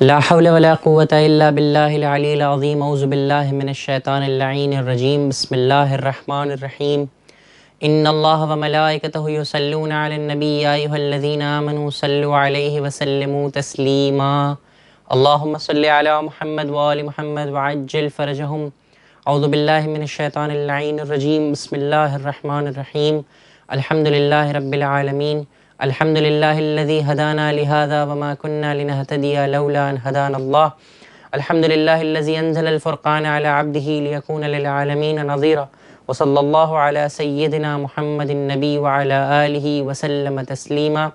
لا حول ولا قوة إلا بالله العلي العظيم أعوذ بالله من الشيطان اللعين الرجيم بسم الله الرحمن الرحيم إن الله وملائكته يصلون على النبي يا أيها الذين آمنوا صلوا عليه وسلموا تسليما اللهم صل على محمد وآل محمد وعجل فرجهم أعوذ بالله من الشيطان اللعين الرجيم بسم الله الرحمن الرحيم الحمد لله رب العالمين الحمد لله الذي هدانا لهذا وما كنا لنهتدي لولا أن هدانا الله الحمد لله الذي أنزل الفرقان على عبده ليكون للعالمين نظيرا وصلى الله على سيدنا محمد النبي وعلى آله وسلم تسليما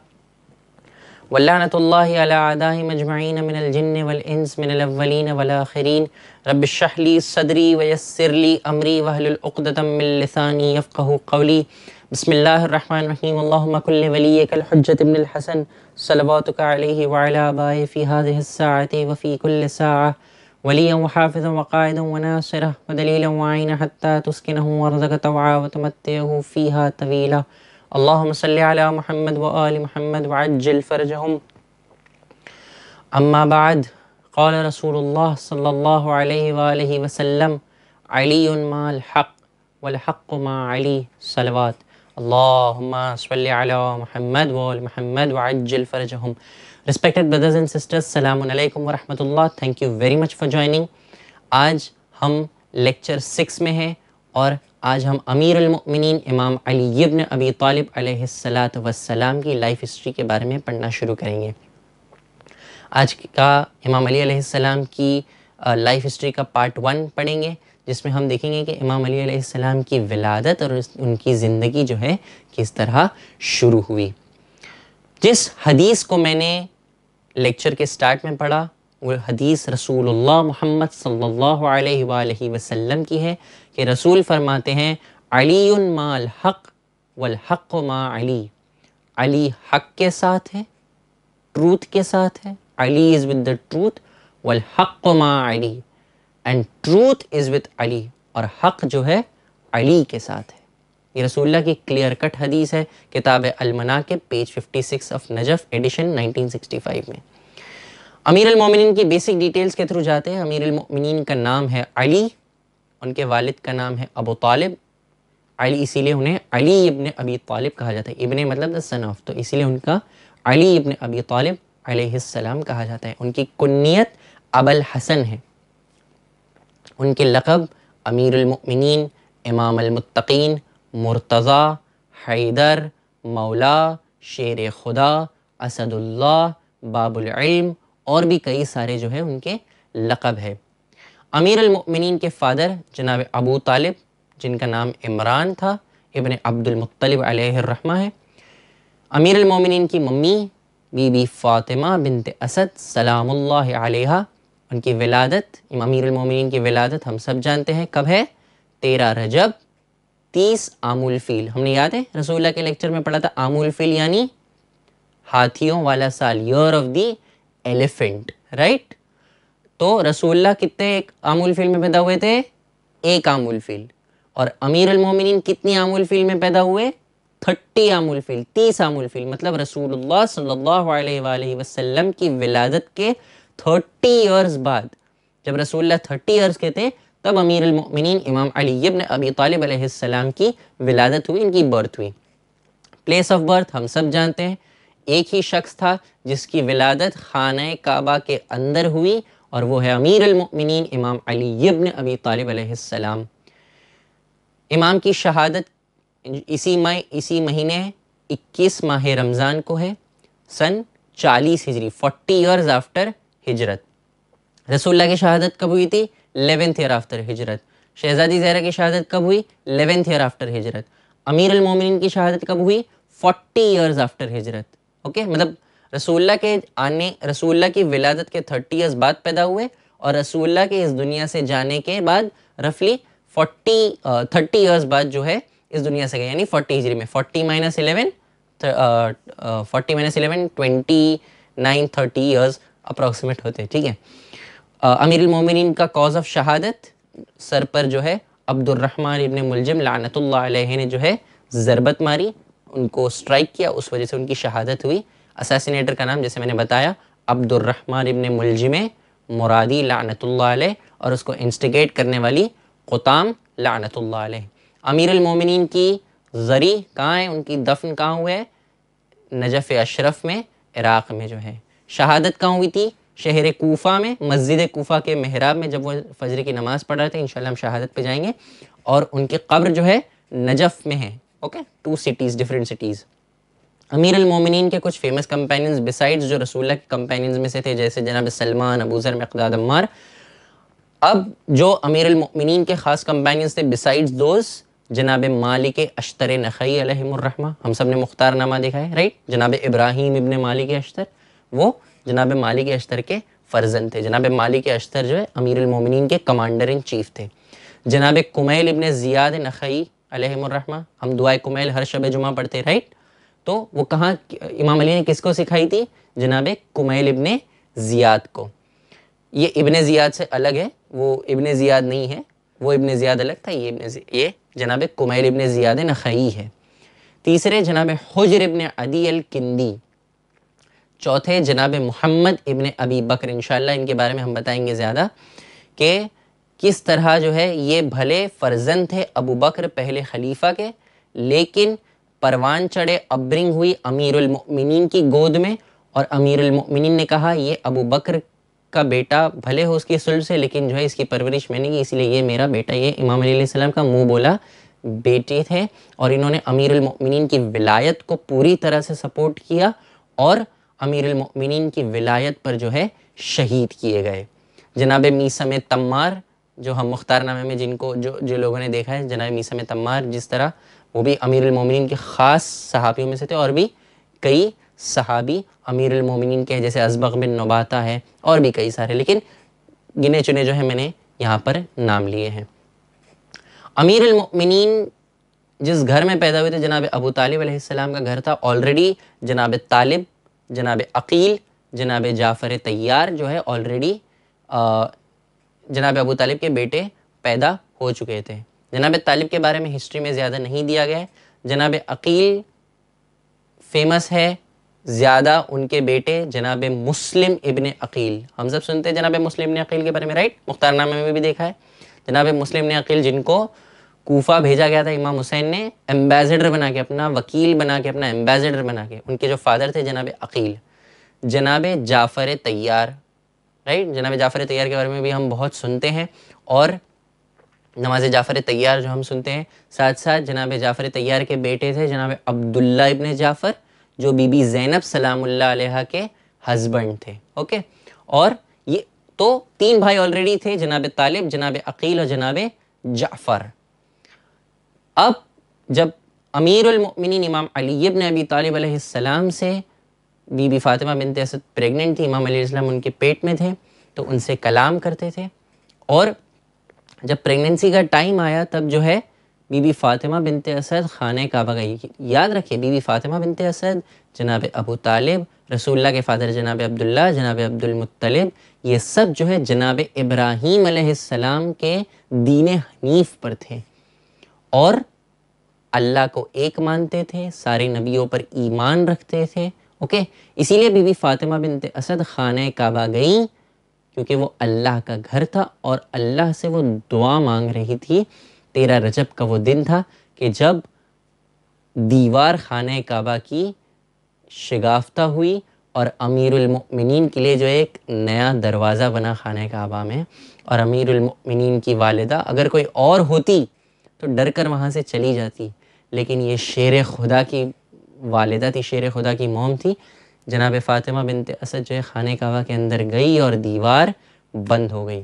ولعنة الله على أعدائهم أجمعين من الجن والإنس من الأولين والآخرين رب اشرح لي صدري ويسر لي أمري واهل عقدة من لساني يفقه قولي بسم الله الرحمن الرحيم اللهم كل وليك الحجة بن الحسن صلواتك عليه وعلى آبائه في هذه الساعة وفي كل ساعة وليا وحافظا وقائدا وناصرا ودليلا وعينا حتى تسكنه أرضك طوعا وتمتعه فيها طويلا اللهم صل على محمد وآل محمد وعجل فرجهم أما بعد قال رسول الله صلى الله عليه وآله وسلم علي مع الحق والحق مع علي صلوات Allahumma salli ala Muhammad wa Muhammad wa ajjil farajahum. Respected brothers and sisters, Salamun alaikum wa rahmatullah. Thank you very much for joining. आज हम lecture six में हैं और आज हम अमीर अमीरमिन इमाम अली इब्न अबी तालिब अलैहिस्सलात वसलाम की लाइफ हिस्ट्री के बारे में पढ़ना शुरू करेंगे आज का इमाम अली अलैहिस्सलाम की लाइफ हिस्ट्री का पार्ट वन पढ़ेंगे जिसमें हम देखेंगे कि इमाम अली सलाम की विलादत और उनकी ज़िंदगी जो है किस तरह शुरू हुई जिस हदीस को मैंने लेक्चर के स्टार्ट में पढ़ा वो हदीस रसूल महमद सल्लल्लाहु की है कि रसूल फरमाते हैं अली माल हक वल हक मा अली अली हक के साथ है ट्रूथ के साथ है Ali is with the truth वल हक मा Ali and truth is with Ali और हक जो है अली के साथ है ये रसूल्ला की क्लियर कट हदीस है किताब अलमना के पेज 56 ऑफ नजफ़ एडिशन 1965 में अमीर अलमोमिन की बेसिक डिटेल्स के थ्रू जाते हैं अमीर अलमोमिन का नाम है अली उनके वालिद का नाम है अबू तालिब अली इसीलिए उन्हें अली इबन अबी तालिब कहा जाता है इबन मतलब द सन ऑफ तो इसीलिए उनका अली इबन अबी तालिब अलैहिस्सलाम कहा जाता है उनकी कुन्नीत अबल हसन है उनके लकब अमीरमिन इमामतकीन मुर्तज़ा हैदर मौला शेर खुदा असदुल्ला बाबुलम और भी कई सारे जो है उनके लकब है अमीरमिन के फ़ादर जनाब अबू तालिब जिनका नाम इमरान था इबन अब्दुलमतलब अलहमा है अमीरमिन की मम्मी बीबी फ़ातिमा बिनत असद सलाम उनकी विलादत अमीर उमिन की विलादत हम सब जानते हैं कब है तेरह रजब तीस आमूल फील हमने याद है रसोल्ला के लेक्चर में पढ़ा था आमूल फील यानी हाथियों वाला साल year of the elephant right तो रसोल्ला कितने एक आमूल फील में पैदा हुए थे एक आमूल फील और अमीर उमिन कितनी आमूल फील में पैदा हुए थर्टी आमूल फील तीस आमूल फील मतलब रसूल सल्लाम की विलादत के थर्टी ईयर्स बाद जब रसूलुल्लाह थर्टी ईयर्स के थे तब अमीर अमीरमिन इमाम अली इब्न अबी अलैहिस्सलाम की विलादत हुई इनकी बर्थ हुई प्लेस ऑफ बर्थ हम सब जानते हैं एक ही शख्स था जिसकी विलादत खाना काबा के अंदर हुई और वो है अमीर अमीरमिन इमाम अली इब्न अबी अलैहिस्सलाम इमाम की शहादत इसी मई इसी महीने इक्कीस माह रमज़ान को है सन चालीस हिजरी फोर्टी ईयर्स आफ्टर हिजरत रसोल्ला की शहादत कब हुई थी एलेवेंथ ईयर आफ्टर हिजरत शहजादी जहरा की शहादत कब हुई एलेवेंथ ईयर आफ्टर हिजरत अमीर अलमोमिन की शहादत कब हुई फोर्टी ईयर्स आफ्टर हिजरत ओके मतलब रसूल्ला के आने रसूल्ला की विलादत के थर्टी ईयर्स बाद पैदा हुए और रसूल्ला के इस दुनिया से जाने के बाद रफली फोर्टी थर्टी ईयर्स बाद जो है इस दुनिया से गए यानी फोर्टी हिजरी में forty minus eleven forty minus eleven twenty nine thirty years approximate होते हैं ठीक है अमीर मोमिन का कॉज ऑफ शहादत सर पर जो है अब्दुलरहमान इबन मुलजम लानतुल्ला ने जो है ज़रबत मारी उनको स्ट्राइक किया उस वजह से उनकी शहादत हुई असासीनेटर का नाम जैसे मैंने बताया अब्दुलरहमान इबन मुलजम मुरादी लानतुल्ला और उसको इंस्टिगेट करने वाली क़ुताम लानतुल्ला अमीर मोमिन की ज़री कहाँ है उनकी दफन कहाँ हुए है नजफ़ अशरफ में इराक़ में जो है शहादत कहाँ हुई थी शहर कोफा में मस्जिद कोफा के महराब में जब वो फजर की नमाज़ पढ़ रहे थे इन हम शहादत पे जाएंगे और उनकी कब्र जो है नजफ़ में है okay two cities different cities अमीर अमोमिन के कुछ फेमस कंपेनियंस बिसाइड्स जो रसूल्ला के कंपेनियंस में से थे जैसे जनाब सलमान अबूज़र मकदाद अम्मार अब जो अमीर अलमोमिन के ख़ास कंपेनियंस थे बिसाइड्स दोज़ जनाब मालिक अश्तर नखई अलहमर हम सब ने मुख्तार नामा देखा है राइट जनाब इब्राहिम इबन मालिक अश्तर वो जनाब मालिक अश्तर के फ़र्जन थे जनाब मालिक अश्तर जो है अमीर उमिन के कमांडर इन चीफ थे जनाब कुमैल इबन ज़ियाद नखई अलहमर्रहमा हम दुआ कुमैल हर शब जुमा पढ़ते राइट तो वो कहाँ इमाम अली ने किसको सिखाई थी जनाब कुमैल इबन ज़ियाद को ये इबन ज़ियाद से अलग है वो इबन ज़ियाद नहीं है वो इबन ज़ियाद अलग था ये इबन ये जनाब कुमैल इबन ज़ियाद नखई है तीसरे जनाब हजर इबन अदी अल किंदी चौथे जनाब मोहम्मद इबन अबी बकर इनशाला इनके बारे में हम बताएंगे ज़्यादा कि किस तरह जो है ये भले फर्जन थे अबू बकर पहले खलीफा के लेकिन परवान चढ़े अब्रिंग हुई अमीरमिन की गोद में और अमीरमिन ने कहा ये अबू बकर का बेटा भले हो उसकी सुल से लेकिन जो है इसकी परवरिश मैंने की इसलिए ये मेरा बेटा ये इमाम सलाम का मुँह बोला बेटे थे और इन्होंने अमीरमिन की विलायत को पूरी तरह से सपोर्ट किया और अमीर अमीरमिन की विलायत पर जो है शहीद किए गए जनाब मीसम तम्मार जो हम मुख्तार नामे में जिनको जो जो लोगों ने देखा है जनाब मीसम तम्मार जिस तरह वो भी अमीर अमीरमिन के ख़ास सहाबियों में से थे और भी कई सहाबी अमीर अमीरमिन के जैसे अजबक बिन नबाता है और भी कई सारे लेकिन गिने चुने जो है मैंने यहाँ पर नाम लिए हैं अमीर अमीरमिन जिस घर में पैदा हुए थे जनाब अबू तालिब का घर था ऑलरेडी जनाब तालिब जनाब अकील जनाब जाफ़र तैयार जो है ऑलरेडी जनाब अबू तालिब के बेटे पैदा हो चुके थे जनाब तालिब के बारे में हिस्ट्री में ज़्यादा नहीं दिया गया है जनाब अकील फेमस है ज़्यादा उनके बेटे जनाब मुस्लिम इबन अकील हम सब सुनते हैं जनाब मुस्लिम ने अकील के बारे में राइट मुख्तारनामे में भी देखा है जनाब मुस्लिम ने अकील जिनको कोफा भेजा गया था इमाम हुसैन ने एम्बेसडर बना के अपना वकील बना के अपना एम्बेसडर बना के उनके जो फादर थे जनाब अकील जनाब जाफ़र तैयार राइट जनाब जाफ़र तैयार के बारे में भी हम बहुत सुनते हैं और नमाज जाफ़र तैयार जो हम सुनते हैं साथ साथ जनाब जाफ़र तैयार के बेटे थे जनाब अब्दुल्ला इबन जाफ़र जो बीबी जैनब सलामुल्ला के हस्बैंड थे ओके और ये तो तीन भाई ऑलरेडी थे जनाब तालिब जनाब अकील और जनाब जाफ़र अब जब अमीरमिन इमाम अली इबन अबी तालब से बीबी फ़ातिमा बिन तसद प्रेगनेंट थी इमाम अलीम उनके पेट में थे तो उनसे कलाम करते थे और जब प्रेगनेंसी का टाइम आया तब जो है बीबी फ़ातिमा बिन तसद खान काबा गई याद रखिए बीबी फ़ातिमा बिन तसद जनाब अबू तालिब रसूल्ला के फ़ादर जनाब अब्दुल्ला जनाब अब्दुलमतलब ये सब जो है जनाब इब्राहीम के दीन हनीफ पर थे और अल्लाह को एक मानते थे सारे नबियों पर ईमान रखते थे ओके इसीलिए बीबी फातिमा बिनते असद खान काबा गई क्योंकि वो अल्लाह का घर था और अल्लाह से वो दुआ मांग रही थी तेरा रजब का वो दिन था कि जब दीवार खान काबा की शगाफ्ता हुई और अमीरमिन के लिए जो एक नया दरवाज़ा बना खान काबा में और अमीरमिन की वालदा अगर कोई और होती तो डर कर वहाँ से चली जाती लेकिन ये शेर खुदा की वालदा थी शेर खुदा की मोम थी जनाब फ़ातिमा बिन असद जो है खाने कावा के अंदर गई और दीवार बंद हो गई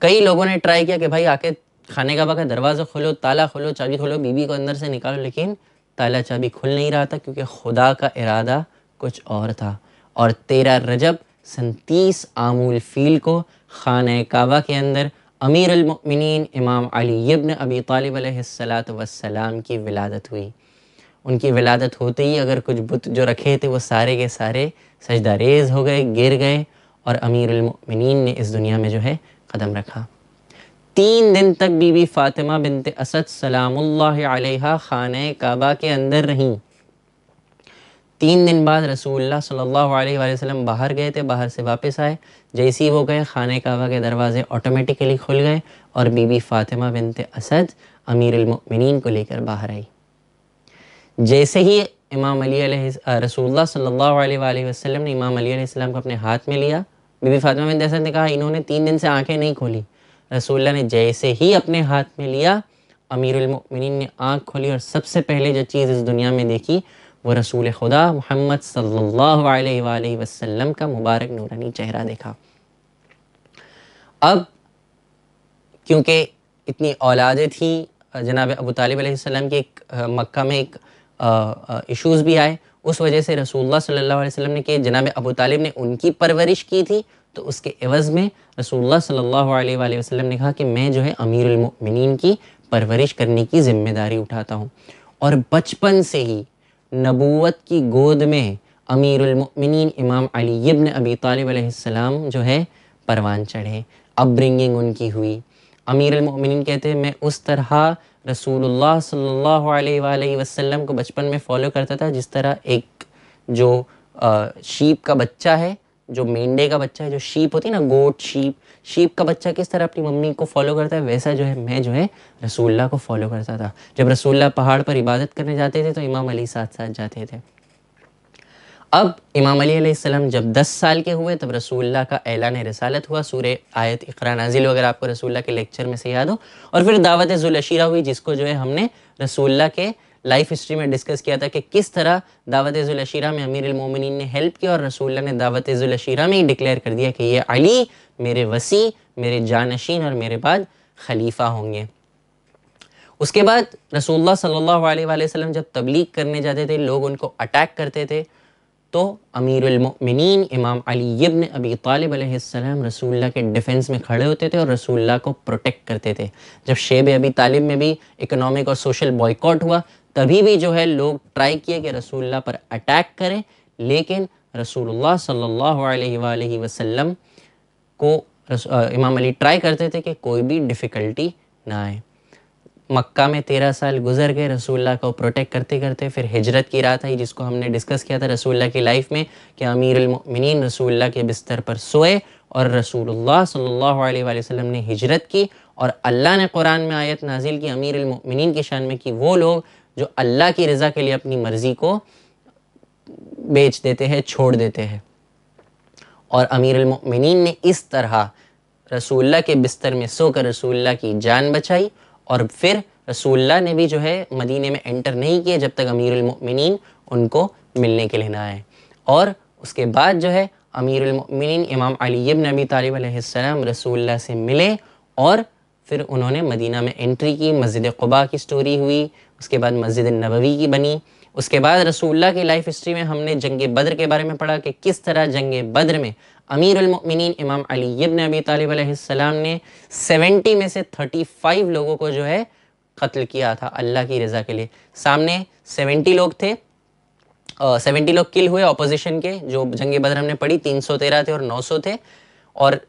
कई लोगों ने ट्राई किया कि भाई आके खाने काबा का दरवाज़ा खोलो ताला खोलो चाबी खोलो बीबी को अंदर से निकालो लेकिन ताला चाबी खुल नहीं रहा था क्योंकि खुदा का इरादा कुछ और था और तेरह रजब सन्तीस आमूल फील को खान काबा के अंदर अमीर अलमिन इमाम अली इब्न अबी तालिब वसलाम की विलादत हुई उनकी विलादत होते ही अगर कुछ बुत जो रखे थे वो सारे के सारे सजदा रेज हो गए गिर गए और अमीर अलमिन ने इस दुनिया में जो है कदम रखा तीन दिन तक बीबी फ़ातिमा बिनत असद सलाम खान काबा के अंदर रहीं तीन दिन बाद रसूलुल्लाह सल्लल्लाहु अलैहि वसल्लम बाहर गए थे बाहर से वापस आए जैसे ही वो गए खाने काबा के दरवाज़े ऑटोमेटिकली खुल गए और बीबी फ़ातिमा बिनते असद अमीरमिन को लेकर बाहर आई जैसे ही इमाम अली रसूलुल्लाह सल्लल्लाहु अलैहि वसल्लम ने इमाम अली अलैहिस्सलाम को अपने हाथ में लिया बीबी फ़ातिमा बिनते असद ने कहा इन्होंने तीन दिन से आँखें नहीं खोली रसूल्ला ने जैसे ही अपने हाथ में लिया अमीरमिन ने आँख खोली और सबसे पहले जो चीज़ इस दुनिया में देखी वो रसूल खुदा मोहम्मद सल्ला अलैहि वसल्लम का मुबारक नूरानी चेहरा देखा अब क्योंकि इतनी औलादें थी जनाब अबू तालिब अलैहिस्सलाम के एक मक्का में एक इश्यूज़ भी आए उस वजह से रसूलुल्लाह सल्लल्लाहु अलैहि वसल्लम ने कि जनाब अबू तालिब ने उनकी परवरिश की थी तो उसके एवज़ में रसूलुल्लाह सल्लल्लाहु अलैहि वसल्लम ने कहा कि मैं जो है अमीरमिन की परवरिश करने की ज़िम्मेदारी उठाता हूँ और बचपन से ही नबूवत की गोद में अमीरमिन इमाम अली इब्न अबी तालब जो है परवान चढ़े अपब्रिंगिंग उनकी हुई अमीरमिन कहते हैं मैं उस तरह रसूलुल्लाह सल्लल्लाहु अलैहि वसल्लम को बचपन में फॉलो करता था जिस तरह एक जो आ, शीप का बच्चा है जो मेंढे का बच्चा है जो शीप होती है ना गोट शीप शीप का बच्चा किस तरह अपनी मम्मी को फॉलो करता है वैसा जो है मैं जो है रसूल्ला को फॉलो करता था जब रसूल्ला पहाड़ पर इबादत करने जाते थे तो इमाम अली साथ साथ जाते थे अब इमाम अलीसम जब 10 साल के हुए तब रसूल्ला का ऐलान रसालत हुआ सूर्य आयत इकरा नाजिल वगैरह आपको रसूल्ला के लेक्चर में से याद हो और फिर दावत जुलशीरा हुई जिसको जो है हमने रसूल्ला के लाइफ हिस्ट्री में डिस्कस किया था कि किस तरह दावत ज़ुलशीरा में अमीर अमीरमिन ने हेल्प किया और रसूल्ला ने दावत ज़ुलशीरा में ही डिक्लेयर कर दिया कि ये अली मेरे वसी मेरे जानशीन और मेरे बाद खलीफा होंगे उसके बाद रसूलुल्लाह सल्लल्लाहु अलैहि वसल्लम जब तबलीग करने जाते थे लोग उनको अटैक करते थे तो अमीरमिन इमाम अली अबी तालिब रसूल्ला के डिफेंस में खड़े होते थे और रसूल्ला को प्रोटेक्ट करते थे जब शेब अबी तालिब में भी इकोनॉमिक और सोशल बॉयकॉट हुआ तभी भी जो है लोग ट्राई किए कि रसूल्ला पर अटैक करें लेकिन रसूलुल्लाह सल्लल्लाहु अलैहि वसल्लम को इमाम अली ट्राई करते थे कि कोई भी डिफ़िकल्टी ना आए मक्का में तेरह साल गुजर गए रसूल्ला को प्रोटेक्ट करते करते फिर हिजरत की रात आई जिसको हमने डिस्कस किया था रसूल्ला की लाइफ में कि अमीर अमीरमिन रसूल्ला के बिस्तर पर सोए और रसूलुल्लाह सल्लल्लाहु अलैहि वसल्लम ने हिजरत की और अल्लाह ने कुरान में आयत नाजिल की अमीरमिन की शान में कि वो लोग जो अल्लाह की रज़ा के लिए अपनी मर्ज़ी को बेच देते हैं छोड़ देते हैं और अमीर अमीरमिन ने इस तरह रसूल्ला के बिस्तर में सोकर रसूल्ला की जान बचाई और फिर रसूल्ला ने भी जो है मदीने में एंटर नहीं किया जब तक अमीर अमीरमिन उनको मिलने के लिए ना आए और उसके बाद जो है अमीर अमीरमिन इमाम अली इबन नबी तालब रसूल्ला से मिले और फिर उन्होंने मदीना में एंट्री की मस्जिद कुबा की स्टोरी हुई उसके बाद मस्जिद नबवी की बनी उसके बाद रसूल्ला की लाइफ हिस्ट्री में हमने जंग बद्र के बारे में पढ़ा कि किस तरह जंग बद्र में अमीरमिन इमाम अली इब्न अबी तालिब ने सेवेंटी में से थर्टी फाइव लोगों को जो है कत्ल किया था अल्लाह की रज़ा के लिए सामने सेवेंटी लोग थे सेवेंटी लोग किल हुए अपोजिशन के जो जंग बद्र हमने पढ़ी तीन सौ तेरह थे और नौ सौ थे और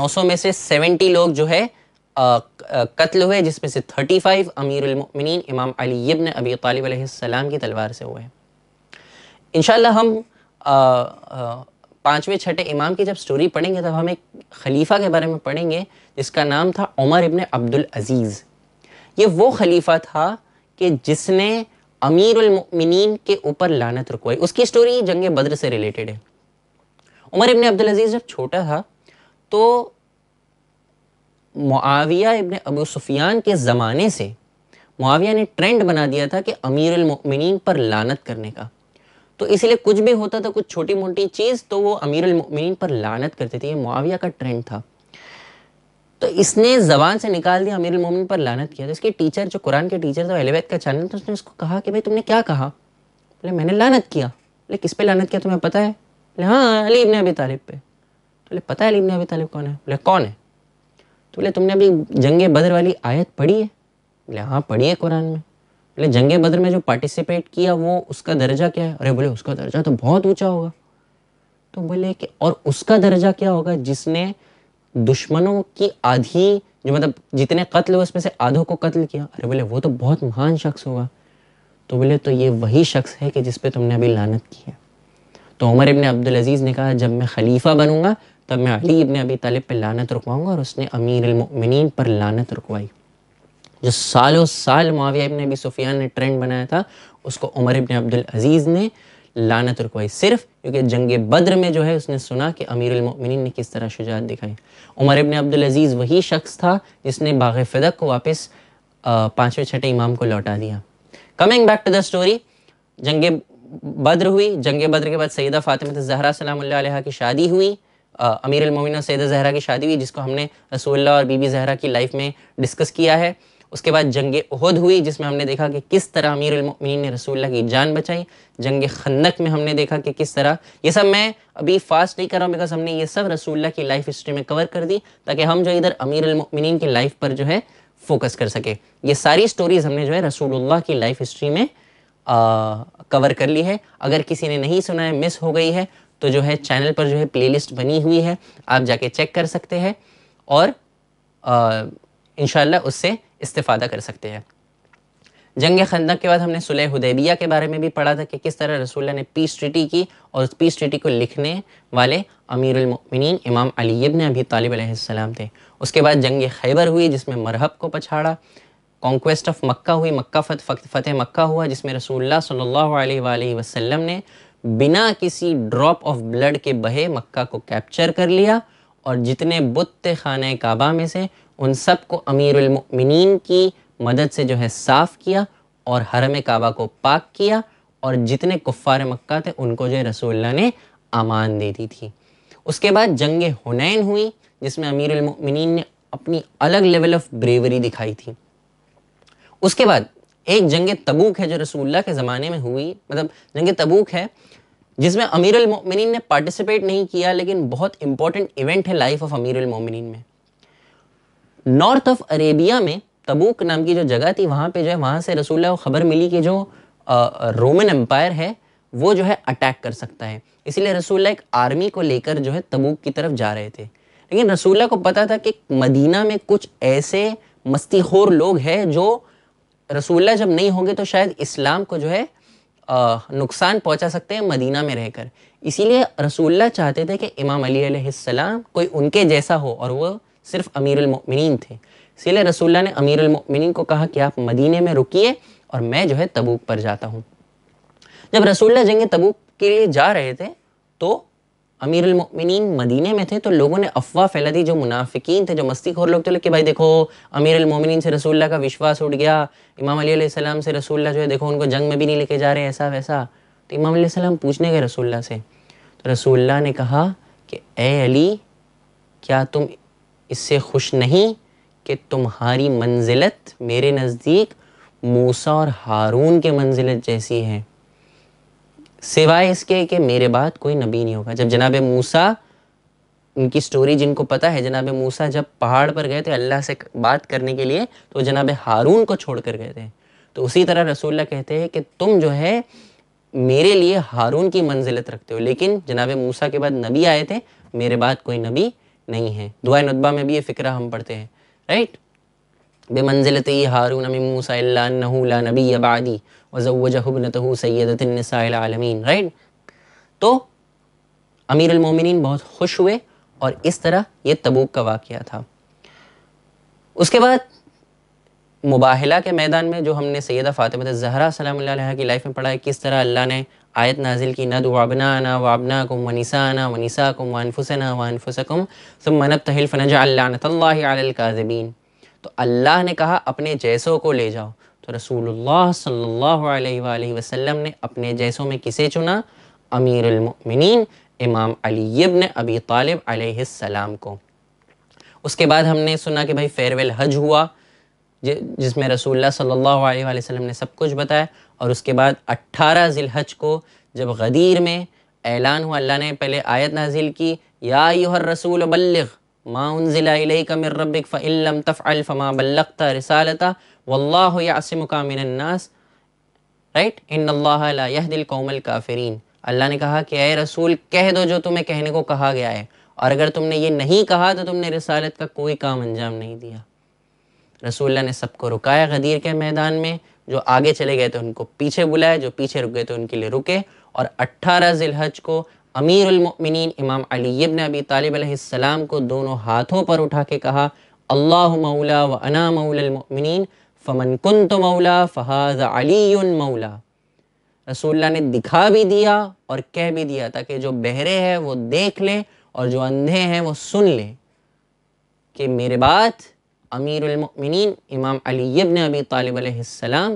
नौ सौ में से सेवेंटी लोग जो है कत्ल हुए जिसमें से 35 उलमिन इमाम अली इब्न अबी सलाम की तलवार से हुए इन हम पाँचवें छठे इमाम की जब स्टोरी पढ़ेंगे तब हम एक खलीफा के बारे में पढ़ेंगे जिसका नाम था उमर इब्न अब्दुल अज़ीज़ ये वो खलीफा था कि जिसने अमीरमिन के ऊपर लानत रुकवाई उसकी स्टोरी जंग बद्र से रिलेटेड है उमर इब्न अब्दुल अज़ीज़ जब छोटा था तो मुआविया इबन अबू सुफियान के ज़माने से मुआविया ने ट्रेंड बना दिया था कि अमीर अमीरमिन पर लानत करने का तो इसलिए कुछ भी होता था कुछ छोटी मोटी चीज़ तो वो अमीर अमीरमिन पर लानत करते थे ये मुआविया का ट्रेंड था तो इसने जबान से निकाल दिया अमीर उमिन पर लानत किया तो इसके टीचर जो कुरान के टीचर था एलेवैद का चैनल था उसने उसको कहा कि भाई तुमने क्या कहा बोले मैंने लानत किया बोले किस पे लानत किया तुम्हें पता है बोले हाँ अली इबन अबी तालिब पे बोले पता है अली इबन अबी तालिब कौन है बोले कौन है बोले तुमने अभी जंग बद्र वाली आयत पढ़ी है बोले हाँ पढ़ी है कुरान में बोले जंग बद्र में जो पार्टिसिपेट किया वो उसका दर्जा क्या है अरे बोले उसका दर्जा तो बहुत ऊँचा होगा तो बोले कि और उसका दर्जा क्या होगा जिसने दुश्मनों की आधी जो मतलब जितने कत्ल हुए उसमें से आधों को कत्ल किया अरे बोले वो तो बहुत महान शख्स होगा तो बोले तो ये वही शख्स है कि जिसपे तुमने अभी लानत की है तो उमर इबन अब्दुल अजीज़ ने कहा जब मैं खलीफा बनूंगा तब मैं अली इबन अभी तलब पर लानत रुकवाऊँगा और उसने अमीर अमीरमिन पर लानत रुकवाई जो सालों साल माविया इबन अबी सुफियान ने ट्रेंड बनाया था उसको उमर इबन अब्दुल अजीज़ ने लानत रुकवाई सिर्फ क्योंकि जंग बद्र में जो है उसने सुना कि अमीर अमीरमिन ने किस तरह शुजात दिखाई उमर इबन अब्दुल अजीज़ वही शख्स था जिसने बाग फिदक को वापस पाँचवें छठे इमाम को लौटा दिया coming back to the story जंग बद्र हुई जंग बद्र के बाद सैदा फातिमत जहरा सलाम की शादी हुई अमीर अलमिन सैद जहरा की शादी हुई जिसको हमने रसोल्ला और बीबी जहरा की लाइफ में डिस्कस किया है उसके बाद जंग उहद हुई जिसमें हमने देखा कि किस तरह अमीर अमीरमिन ने रसोल्ला की जान बचाई जंग खन्नक में हमने देखा कि किस तरह ये सब मैं अभी फास्ट नहीं कर रहा हूँ बिकॉज हमने ये सब रसोल्ला की लाइफ हिस्ट्री में कवर कर दी ताकि हम जो इधर अमीर अमीरमिन की लाइफ पर जो है फोकस कर सके ये सारी स्टोरीज हमने जो है रसूलुल्लाह की लाइफ हिस्ट्री में आ, कवर कर ली है अगर किसी ने नहीं सुना है मिस हो गई है तो जो है चैनल पर जो है प्लेलिस्ट बनी हुई है आप जाके चेक कर सकते हैं और इन उससे इस्तेफादा कर सकते हैं जंग खंदक के बाद हमने सुलह हदैबिया के बारे में भी पढ़ा था कि किस तरह रसूल ने पीस ट्रिटी की और उस पीस ट्रिटी को लिखने वाले अमीरमिन इमाम अली इबन अभी तालिबाम थे उसके बाद जंग खैबर हुई जिसमें मरहब को पछाड़ा कॉन्क्वेस्ट ऑफ मक्का हुई मक्का फत फतेह मक्का हुआ जिसमें रसूल सल्ला अलैहि ने बिना किसी ड्रॉप ऑफ ब्लड के बहे मक्का को कैप्चर कर लिया और जितने बुत खाने काबा में से उन सब को अमीरमिन की मदद से जो है साफ़ किया और हरम काबा को पाक किया और जितने कुफ़ार मक्का थे उनको जो है रसोल्ला ने अमान दे दी थी उसके बाद जंग हुनैन हुई जिसमें अमीरमिन ने अपनी अलग लेवल ऑफ ब्रेवरी दिखाई थी उसके बाद एक जंग तबूक है जो रसूल्ला के ज़माने में हुई मतलब जंग तबूक है जिसमें अमीर उलमिन ने पार्टिसिपेट नहीं किया लेकिन बहुत इंपॉर्टेंट इवेंट है लाइफ ऑफ अमीर उलमिन में नॉर्थ ऑफ अरेबिया में तबूक नाम की जो जगह थी वहाँ पे जो है वहाँ से रसूल्ला को खबर मिली कि जो रोमन एम्पायर है वो जो है अटैक कर सकता है इसीलिए रसूल्ला एक आर्मी को लेकर जो है तबूक की तरफ जा रहे थे लेकिन रसूल्ला को पता था कि मदीना में कुछ ऐसे मस्तीखोर लोग हैं जो रसूल्ला जब नहीं होंगे तो शायद इस्लाम को जो है नुकसान पहुंचा सकते हैं मदीना में रहकर इसीलिए रसूल्ला चाहते थे कि इमाम अली सलाम कोई उनके जैसा हो और वो सिर्फ अमीरमिन थे इसीलिए रसूल्ला ने अमीरमिन को कहा कि आप मदीने में रुकिए और मैं जो है तबूक पर जाता हूँ जब रसूल्ला जंग तबूक के लिए जा रहे थे तो अमीर उमिन मदीने में थे तो लोगों ने अफवाह फैला दी जो मुनाफिकीन थे जो मस्ती खोर लोग थे लोग कि भाई देखो अमीर उमिन से रसूल्ला का विश्वास उठ गया इमाम अलीसम से रसूल्ला जो है देखो उनको जंग में भी नहीं लेके जा रहे ऐसा वैसा तो इमाम अलीसम पूछने गए रसूल्ला से तो रसूल्ला ने कहा कि ए अली क्या तुम इससे खुश नहीं कि तुम्हारी मंजिलत मेरे नज़दीक मूसा और हारून के मंजिलत जैसी है सिवाय इसके कि मेरे बाद कोई नबी नहीं होगा जब जनाब मूसा उनकी स्टोरी जिनको पता है जनाब मूसा जब पहाड़ पर गए थे अल्लाह से बात करने के लिए तो जनाब हारून को छोड़ कर गए थे तो उसी तरह रसोल्ला कहते हैं कि तुम जो है मेरे लिए हारून की मंजिलत रखते हो लेकिन जनाब मूसा के बाद नबी आए थे मेरे बाद कोई नबी नहीं है दुआ नदबा में भी ये फ़िक्र हम पढ़ते हैं राइट बेमंजिलत हारून मूसा नबी अबादी वज़वजहबनत सैदतनसालमीन राइट तो अमीर अलमोमिन बहुत खुश हुए और इस तरह ये तबूक का वाक़ था उसके बाद मुबाहला के मैदान में जो हमने सैदा फ़ातिमत जहरा सलाम की लाइफ में पढ़ा है किस तरह अल्लाह ने आयत नाजिल की नद वाबना वाबना कुम वनिसाना वनिसा कुम वानफुसना वानफुसकुम सुम मनब तहिल फ़नजा अल्लानतल्लाकाजबीन तो अल्लाह ने कहा अपने जैसों को ले जाओ तो रसूलुल्लाह सल्लल्लाहु अलैहि वसल्लम ने अपने जैसों में किसे चुना अमीरमिन इमाम अली इब्न अबी तालिब अलैहिस्सलाम को उसके बाद हमने सुना कि भाई फेयरवेल हज हुआ जिसमें रसूलुल्लाह सल्लल्लाहु अलैहि वसल्लम ने सब कुछ बताया और उसके बाद 18 जिलहज को जब गदीर में ऐलान हुआ अल्लाह ने पहले आयत नाजिल की या यूहर रसूल बल्लिग़ काफरीन अल्लाह ने कहा कि अय रसूल कह दो जो तुम्हें कहने को कहा गया है और अगर तुमने ये नहीं कहा तो तुमने रसालत का कोई काम अंजाम नहीं दिया रसूल ने सबको रुकाया गदीर के मैदान में जो आगे चले गए तो उनको पीछे बुलाए जो पीछे रुक गए तो उनके लिए रुके और अट्ठारह जिलहज को उलमिन इमाम अली इबन अबी तालिब को दोनों हाथों पर उठा के कहा अल्लाह मौला व अना मऊलमिन फ़मन कन तो मौला फ़हाज अली मऊला रसोल्ला ने दिखा भी दिया और कह भी दिया ताकि जो बहरे हैं वो देख लें और जो अंधे हैं वो सुन लें कि मेरे अमीर उलमिन इमाम अली इबन अबी तालिब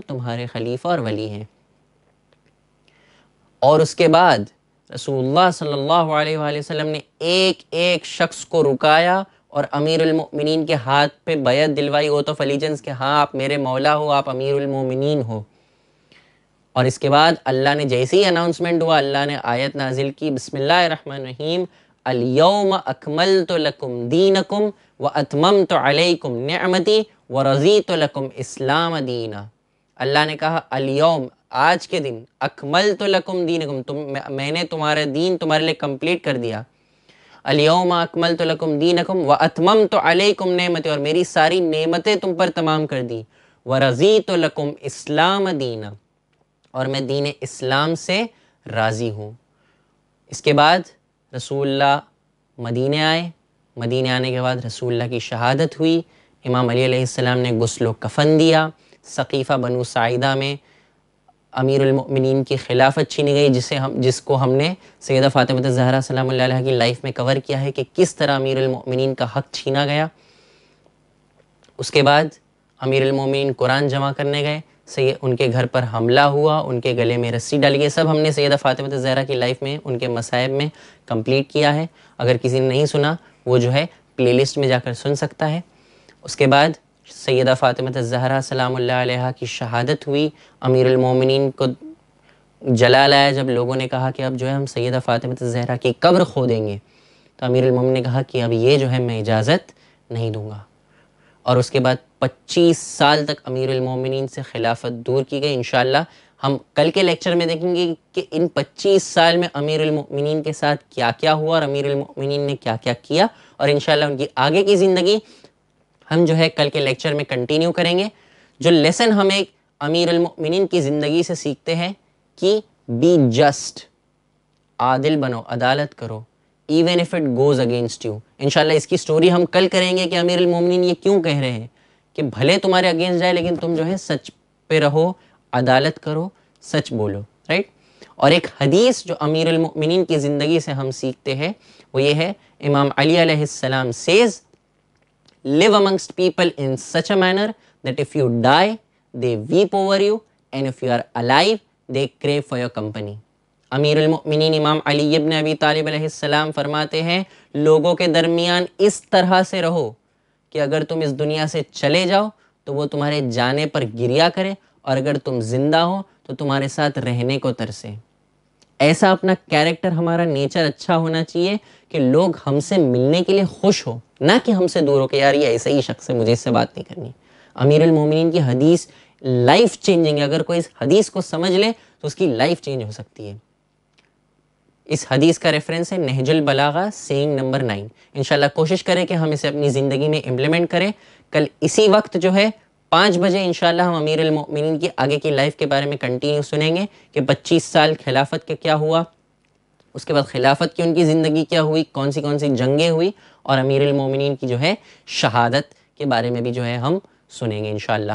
तुम्हारे खलीफा और वली हैं और उसके बाद रसूलुल्लाह सल्लल्लाहु अलैहि वसल्लम ने एक एक शख्स को रुकाया और अमीरमिन के हाथ पे बैत दिलवाई वो तो फलीजेंस के हाँ आप मेरे मौला हो आप अमीरमिन हो और इसके बाद अल्लाह ने जैसे ही अनाउंसमेंट हुआ अल्लाह ने आयत नाजिल की रहीम अलयम अकमल तो लकुम दीनकुम व अतमम तो अलकुम नमती व रज़ी तो लकुम इस्लाम दीना अल्लाह ने कहा अलयम आज के दिन अकमल तो लकुम दीन तुम मैंने तुम्हारा दीन तुम्हारे लिए कंप्लीट कर दिया अलियोम अकमल तो लकुम दीन अकुम व अतमम तो अलकुम नमत और मेरी सारी नेमतें तुम पर तमाम कर दी व रज़ी तो लकुम इस्लाम दीन और मैं दीन इस्लाम से राज़ी हूँ इसके बाद रसूल्ला मदीने आए मदीने आने के बाद रसूल्ला की शहादत हुई इमाम अली ने गसलो कफ़न दिया सकीफ़ा बनु साइदा में अमीरमिन की खिलाफत छीनी गई जिसे हम जिसको हमने सैदा फ़ातिमत जहरा सलाम की लाइफ में कवर किया है कि किस तरह अमीरमिन का हक़ छीना गया उसके बाद अमीरमिन कुरान जमा करने गए सै उनके घर पर हमला हुआ उनके गले में रस्सी डाली गई सब हमने सैदा फ़ातिमत जहरा की लाइफ में उनके मसायब में कम्प्लीट किया है अगर किसी ने नहीं सुना वो जो है लिस्ट में जाकर सुन सकता है उसके बाद सैदा फ़ातिमत ज़हरा सलाम की शहादत हुई अमीरमिन को जला लाया जब लोगों ने कहा कि अब जो है हम सैदा फ़ातिमत ज़हरा की कब्र खो देंगे तो अमीरमिन ने कहा कि अब ये जो है मैं इजाज़त नहीं दूँगा और उसके बाद 25 साल तक अमीर अमीरमिन से खिलाफत दूर की गई इन हम कल के लेक्चर में देखेंगे कि इन 25 साल में अमीरमिन के साथ क्या क्या हुआ और अमीरमिन ने क्या क्या किया और इन उनकी आगे की ज़िंदगी हम जो है कल के लेक्चर में कंटिन्यू करेंगे जो लेसन हम एक अमीर अलमिन की ज़िंदगी से सीखते हैं कि बी जस्ट आदिल बनो अदालत करो even if it goes against you इनशाला इसकी स्टोरी हम कल करेंगे कि अमीर अलमिन ये क्यों कह रहे हैं कि भले तुम्हारे अगेंस्ट जाए लेकिन तुम जो है सच पे रहो अदालत करो सच बोलो राइट और एक हदीस जो अमीर अमीरमिन की ज़िंदगी से हम सीखते हैं वो ये है Imam Ali says live amongst people in such a manner that if you die, they weep over you, and if you are alive, they crave for your company. अमीरमिन इमाम अली इब्न अबी तालिब सलाम फरमाते हैं लोगों के दरमियान इस तरह से रहो कि अगर तुम इस दुनिया से चले जाओ तो वो तुम्हारे जाने पर गिरिया करे और अगर तुम जिंदा हो तो तुम्हारे साथ रहने को तरसे ऐसा अपना कैरेक्टर हमारा नेचर अच्छा होना चाहिए कि लोग हमसे मिलने के लिए खुश हो ना कि हमसे दूर हो के यार ये ऐसे ही शख्स है मुझे इससे बात नहीं करनी अमीर उलमोमिन की हदीस लाइफ चेंजिंग है अगर कोई इस हदीस को समझ ले तो उसकी लाइफ चेंज हो सकती है इस हदीस का रेफरेंस है Nahjul Balagha saying number nine इनशाला कोशिश करें कि हम इसे अपनी ज़िंदगी में इम्प्लीमेंट करें कल इसी वक्त जो है पाँच बजे इनशाला हम अमीर की आगे की लाइफ के बारे में कंटिन्यू सुनेंगे कि पच्चीस साल खिलाफत के क्या हुआ उसके बाद खिलाफत की उनकी ज़िंदगी क्या हुई कौन सी कौन सी जंगें हुई और अमीर अमीरमिन की जो है शहादत के बारे में भी जो है हम सुनेंगे इन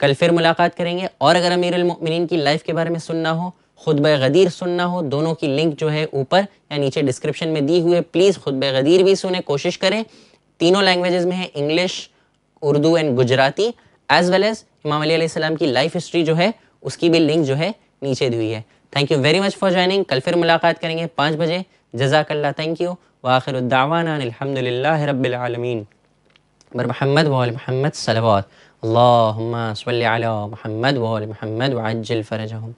कल फिर मुलाकात करेंगे और अगर अमीर अमीरमिन की लाइफ के बारे में सुनना हो खुतब गदीर सुनना हो दोनों की लिंक जो है ऊपर या नीचे डिस्क्रिप्शन में दी हुई है प्लीज़ खुतब गदीर भी सुने कोशिश करें तीनों लैंग्वेजेस में है English Urdu and Gujarati as well as Imam Ali की लाइफ हिस्ट्री जो है उसकी भी लिंक जो है नीचे दी हुई है thank you very much for joining कल फिर मुलाकात करेंगे पाँच बजे जजाकल्ला थैंक यू वाखिर दावाना रबालमीन बर महमद वाल महमद सलवात अल्लाहुम्मा सल्ली अला महमद वाल महमद वअज्जिल फरजहम